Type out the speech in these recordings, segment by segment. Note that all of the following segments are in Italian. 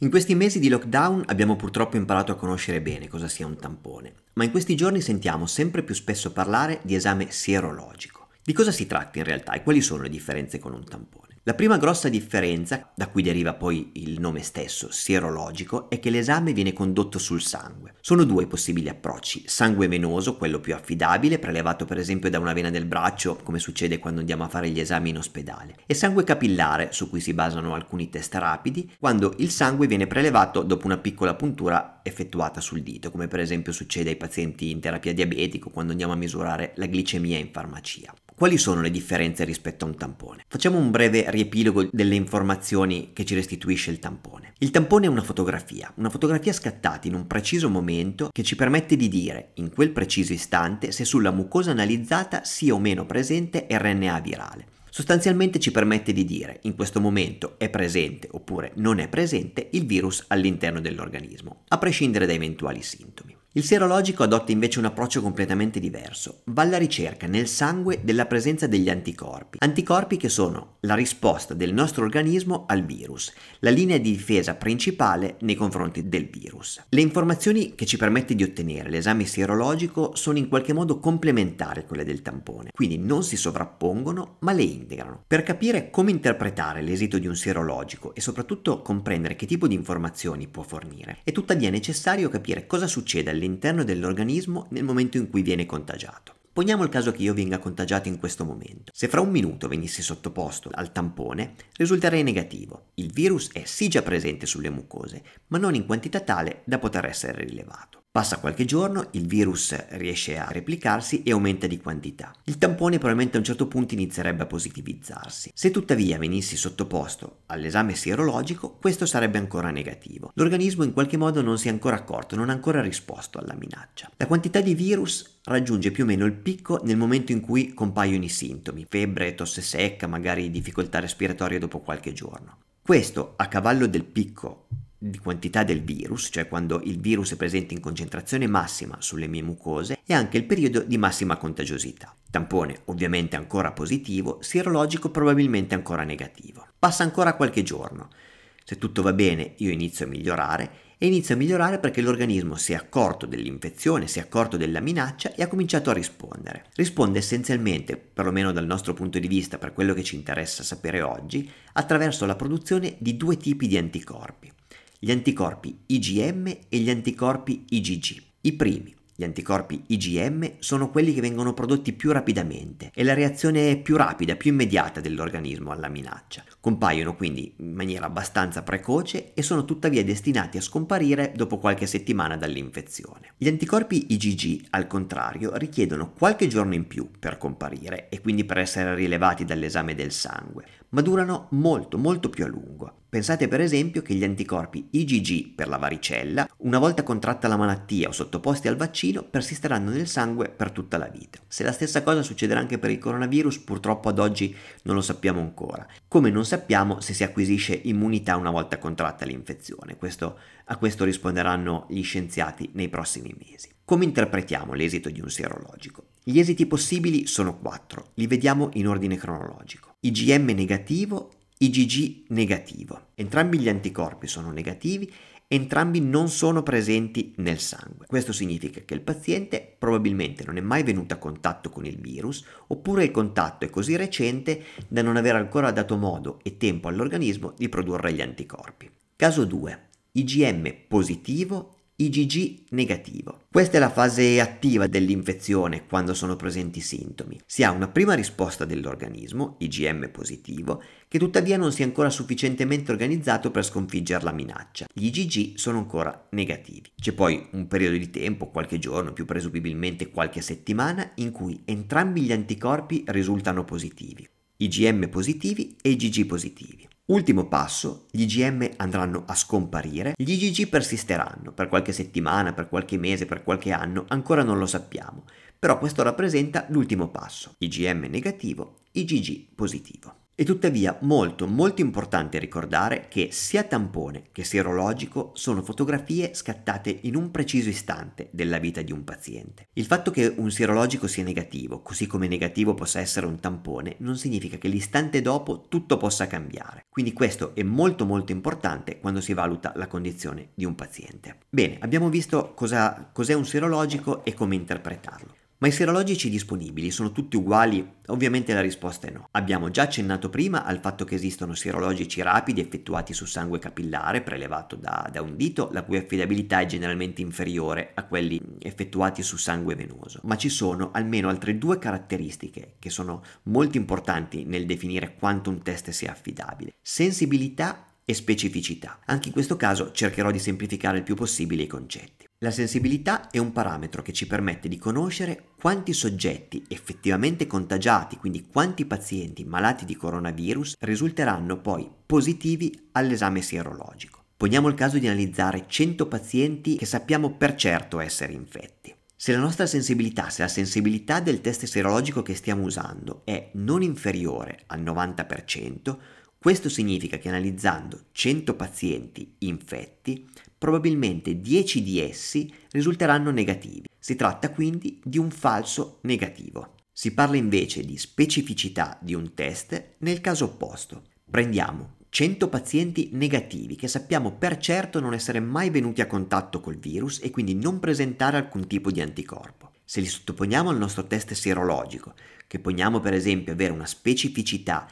In questi mesi di lockdown abbiamo purtroppo imparato a conoscere bene cosa sia un tampone, ma in questi giorni sentiamo sempre più spesso parlare di esame sierologico. Di cosa si tratta in realtà e quali sono le differenze con un tampone? La prima grossa differenza, da cui deriva poi il nome stesso, sierologico, è che l'esame viene condotto sul sangue. Sono due i possibili approcci, sangue venoso, quello più affidabile, prelevato per esempio da una vena del braccio, come succede quando andiamo a fare gli esami in ospedale, e sangue capillare, su cui si basano alcuni test rapidi, quando il sangue viene prelevato dopo una piccola puntura effettuata sul dito, come per esempio succede ai pazienti in terapia diabetica quando andiamo a misurare la glicemia in farmacia. Quali sono le differenze rispetto a un tampone? Facciamo un breve riepilogo delle informazioni che ci restituisce il tampone. Il tampone è una fotografia, una fotografia scattata in un preciso momento che ci permette di dire, in quel preciso istante, se sulla mucosa analizzata sia o meno presente RNA virale. Sostanzialmente ci permette di dire in questo momento è presente oppure non è presente il virus all'interno dell'organismo, a prescindere da eventuali sintomi. Il serologico adotta invece un approccio completamente diverso, va alla ricerca nel sangue della presenza degli anticorpi, anticorpi che sono la risposta del nostro organismo al virus, la linea di difesa principale nei confronti del virus. Le informazioni che ci permette di ottenere l'esame serologico sono in qualche modo complementari a quelle del tampone, quindi non si sovrappongono ma le integrano. Per capire come interpretare l'esito di un serologico e soprattutto comprendere che tipo di informazioni può fornire, è tuttavia necessario capire cosa succede all'interno all'interno dell'organismo nel momento in cui viene contagiato. Poniamo il caso che io venga contagiato in questo momento. Se fra un minuto venissi sottoposto al tampone, risulterei negativo. Il virus è sì già presente sulle mucose, ma non in quantità tale da poter essere rilevato. Passa qualche giorno, il virus riesce a replicarsi e aumenta di quantità. Il tampone probabilmente a un certo punto inizierebbe a positivizzarsi. Se tuttavia venissi sottoposto all'esame sierologico, questo sarebbe ancora negativo. L'organismo in qualche modo non si è ancora accorto, non ha ancora risposto alla minaccia. La quantità di virus raggiunge più o meno il picco nel momento in cui compaiono i sintomi, febbre, tosse secca, magari difficoltà respiratorie dopo qualche giorno. Questo, a cavallo del picco di quantità del virus, cioè quando il virus è presente in concentrazione massima sulle mie mucose, e anche il periodo di massima contagiosità. Tampone ovviamente ancora positivo, sierologico probabilmente ancora negativo. Passa ancora qualche giorno. Se tutto va bene io inizio a migliorare e inizio a migliorare perché l'organismo si è accorto dell'infezione, si è accorto della minaccia e ha cominciato a rispondere. Risponde essenzialmente, perlomeno dal nostro punto di vista, per quello che ci interessa sapere oggi, attraverso la produzione di due tipi di anticorpi gli anticorpi IgM e gli anticorpi IgG. I primi, gli anticorpi IgM, sono quelli che vengono prodotti più rapidamente e la reazione è più rapida, più immediata dell'organismo alla minaccia. Compaiono quindi in maniera abbastanza precoce e sono tuttavia destinati a scomparire dopo qualche settimana dall'infezione. Gli anticorpi IgG, al contrario, richiedono qualche giorno in più per comparire e quindi per essere rilevati dall'esame del sangue, ma durano molto molto più a lungo. Pensate per esempio che gli anticorpi IgG per la varicella, una volta contratta la malattia o sottoposti al vaccino, persisteranno nel sangue per tutta la vita. Se la stessa cosa succederà anche per il coronavirus, purtroppo ad oggi non lo sappiamo ancora, come non sappiamo se si acquisisce immunità una volta contratta l'infezione. Questo, a questo risponderanno gli scienziati nei prossimi mesi. Come interpretiamo l'esito di un sierologico? Gli esiti possibili sono quattro, li vediamo in ordine cronologico. IgM negativo, IgG negativo. Entrambi gli anticorpi sono negativi entrambi non sono presenti nel sangue. Questo significa che il paziente probabilmente non è mai venuto a contatto con il virus, oppure il contatto è così recente da non aver ancora dato modo e tempo all'organismo di produrre gli anticorpi. Caso 2. IgM positivo IgG negativo. Questa è la fase attiva dell'infezione quando sono presenti sintomi. Si ha una prima risposta dell'organismo, IgM positivo, che tuttavia non si è ancora sufficientemente organizzato per sconfiggere la minaccia. Gli IgG sono ancora negativi. C'è poi un periodo di tempo, qualche giorno, più presumibilmente qualche settimana, in cui entrambi gli anticorpi risultano positivi. IgM positivi e IgG positivi. Ultimo passo, gli IgM andranno a scomparire, gli IgG persisteranno per qualche settimana, per qualche mese, per qualche anno, ancora non lo sappiamo, però questo rappresenta l'ultimo passo, IgM negativo, IgG positivo. È tuttavia molto molto importante ricordare che sia tampone che sierologico sono fotografie scattate in un preciso istante della vita di un paziente. Il fatto che un sierologico sia negativo, così come negativo possa essere un tampone, non significa che l'istante dopo tutto possa cambiare. Quindi questo è molto molto importante quando si valuta la condizione di un paziente. Bene, abbiamo visto cos'è un sierologico e come interpretarlo. Ma i serologici disponibili sono tutti uguali? Ovviamente la risposta è no. Abbiamo già accennato prima al fatto che esistono serologici rapidi effettuati su sangue capillare prelevato da, da un dito, la cui affidabilità è generalmente inferiore a quelli effettuati su sangue venoso. Ma ci sono almeno altre due caratteristiche che sono molto importanti nel definire quanto un test sia affidabile. Sensibilità e specificità. Anche in questo caso cercherò di semplificare il più possibile i concetti. La sensibilità è un parametro che ci permette di conoscere quanti soggetti effettivamente contagiati, quindi quanti pazienti malati di coronavirus, risulteranno poi positivi all'esame sierologico. Poniamo il caso di analizzare 100 pazienti che sappiamo per certo essere infetti. Se la nostra sensibilità, se la sensibilità del test serologico che stiamo usando è non inferiore al 90%, questo significa che analizzando 100 pazienti infetti, probabilmente 10 di essi risulteranno negativi. Si tratta quindi di un falso negativo. Si parla invece di specificità di un test nel caso opposto. Prendiamo 100 pazienti negativi che sappiamo per certo non essere mai venuti a contatto col virus e quindi non presentare alcun tipo di anticorpo. Se li sottoponiamo al nostro test sierologico, che poniamo per esempio avere una specificità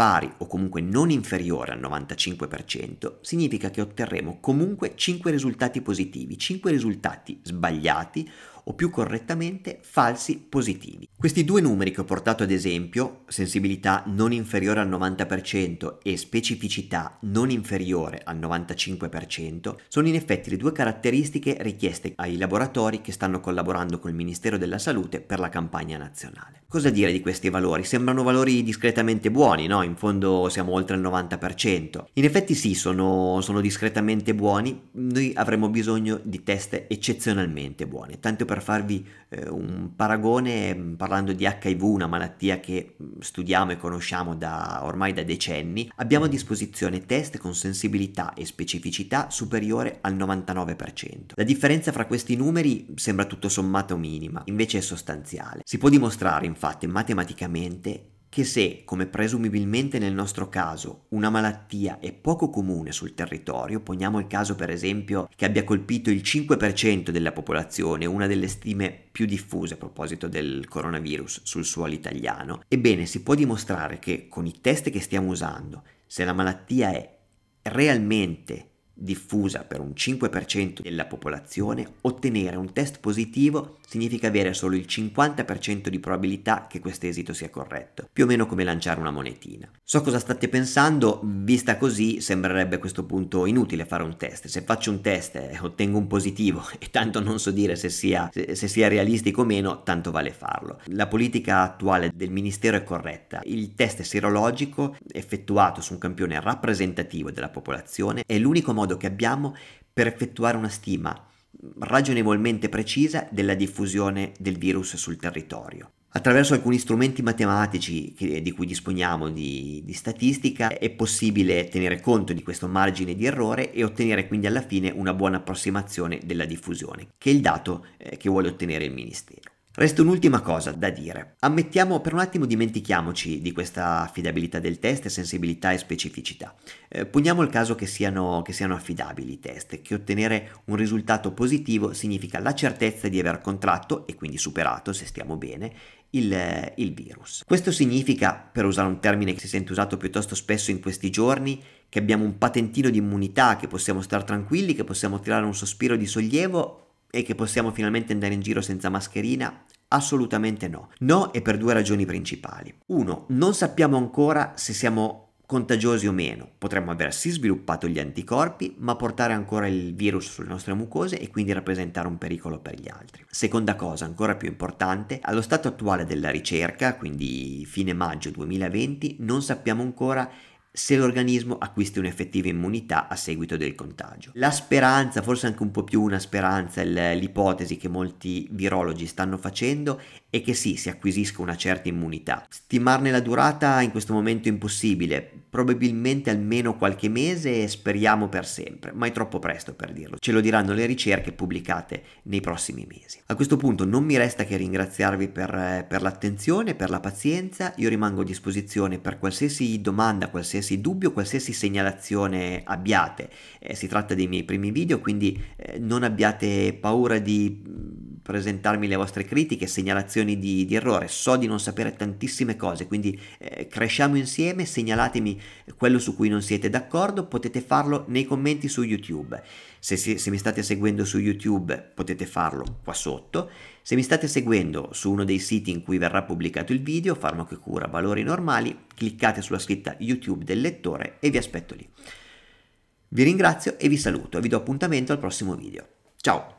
pari o comunque non inferiore al 95%, significa che otterremo comunque 5 risultati positivi, 5 risultati sbagliati o più correttamente falsi positivi. Questi due numeri che ho portato ad esempio, sensibilità non inferiore al 90% e specificità non inferiore al 95%, sono in effetti le due caratteristiche richieste ai laboratori che stanno collaborando col Ministero della Salute per la campagna nazionale. Cosa dire di questi valori? Sembrano valori discretamente buoni, no? In fondo siamo oltre il 90%. In effetti sì, sono, sono discretamente buoni, noi avremo bisogno di test eccezionalmente buone. Tanto per farvi eh, un paragone, mm, parlando di HIV, una malattia che mm, studiamo e conosciamo da, ormai da decenni, abbiamo a disposizione test con sensibilità e specificità superiore al 99%. La differenza fra questi numeri sembra tutto sommato minima, invece è sostanziale. Si può dimostrare in infatti matematicamente che se, come presumibilmente nel nostro caso, una malattia è poco comune sul territorio, poniamo il caso per esempio che abbia colpito il 5% della popolazione, una delle stime più diffuse a proposito del coronavirus sul suolo italiano, ebbene si può dimostrare che con i test che stiamo usando, se la malattia è realmente diffusa per un 5% della popolazione, ottenere un test positivo significa avere solo il 50% di probabilità che questo esito sia corretto, più o meno come lanciare una monetina. So cosa state pensando, vista così sembrerebbe a questo punto inutile fare un test. Se faccio un test e ottengo un positivo e tanto non so dire se sia, se, se sia realistico o meno, tanto vale farlo. La politica attuale del Ministero è corretta. Il test serologico effettuato su un campione rappresentativo della popolazione è l'unico modo modo che abbiamo per effettuare una stima ragionevolmente precisa della diffusione del virus sul territorio. Attraverso alcuni strumenti matematici che, di cui disponiamo di, di, statistica è possibile tenere conto di questo margine di errore e ottenere quindi alla fine una buona approssimazione della diffusione, che è il dato eh, che vuole ottenere il Ministero. Resta un'ultima cosa da dire. Ammettiamo per un attimo, dimentichiamoci di questa affidabilità del test, sensibilità e specificità. Eh, poniamo il caso che siano, che siano affidabili i test, che ottenere un risultato positivo significa la certezza di aver contratto e quindi superato, se stiamo bene, il, eh, il, virus. Questo significa, per usare un termine che si sente usato piuttosto spesso in questi giorni, che abbiamo un patentino di immunità, che possiamo stare tranquilli, che possiamo tirare un sospiro di sollievo e che possiamo finalmente andare in giro senza mascherina Assolutamente no. No e per due ragioni principali. Uno, non sappiamo ancora se siamo contagiosi o meno. Potremmo aver sì sviluppato gli anticorpi, ma portare ancora il virus sulle nostre mucose e quindi rappresentare un pericolo per gli altri. Seconda cosa, ancora più importante, allo stato attuale della ricerca, quindi fine maggio 2020, non sappiamo ancora se l'organismo acquisti un'effettiva immunità a seguito del contagio. La speranza, forse anche un po' più una speranza, l'ipotesi che molti virologi stanno facendo è che sì, si acquisisca una certa immunità. Stimarne la durata in questo momento è impossibile, probabilmente almeno qualche mese e speriamo per sempre, ma è troppo presto per dirlo. Ce lo diranno le ricerche pubblicate nei prossimi mesi. A questo punto non mi resta che ringraziarvi per, per l'attenzione, per la pazienza, io rimango a disposizione per qualsiasi domanda, qualsiasi qualsiasi dubbio, qualsiasi segnalazione abbiate. Eh, si tratta dei miei primi video, quindi eh, non abbiate paura di presentarmi le vostre critiche, segnalazioni di, di, errore, so di non sapere tantissime cose, quindi eh, cresciamo insieme, segnalatemi quello su cui non siete d'accordo, potete farlo nei commenti su YouTube. Se, se, se, mi state seguendo su YouTube potete farlo qua sotto, se mi state seguendo su uno dei siti in cui verrà pubblicato il video, farmaco e cura, valori normali, cliccate sulla scritta YouTube del lettore e vi aspetto lì. Vi ringrazio e vi saluto e vi do appuntamento al prossimo video. Ciao!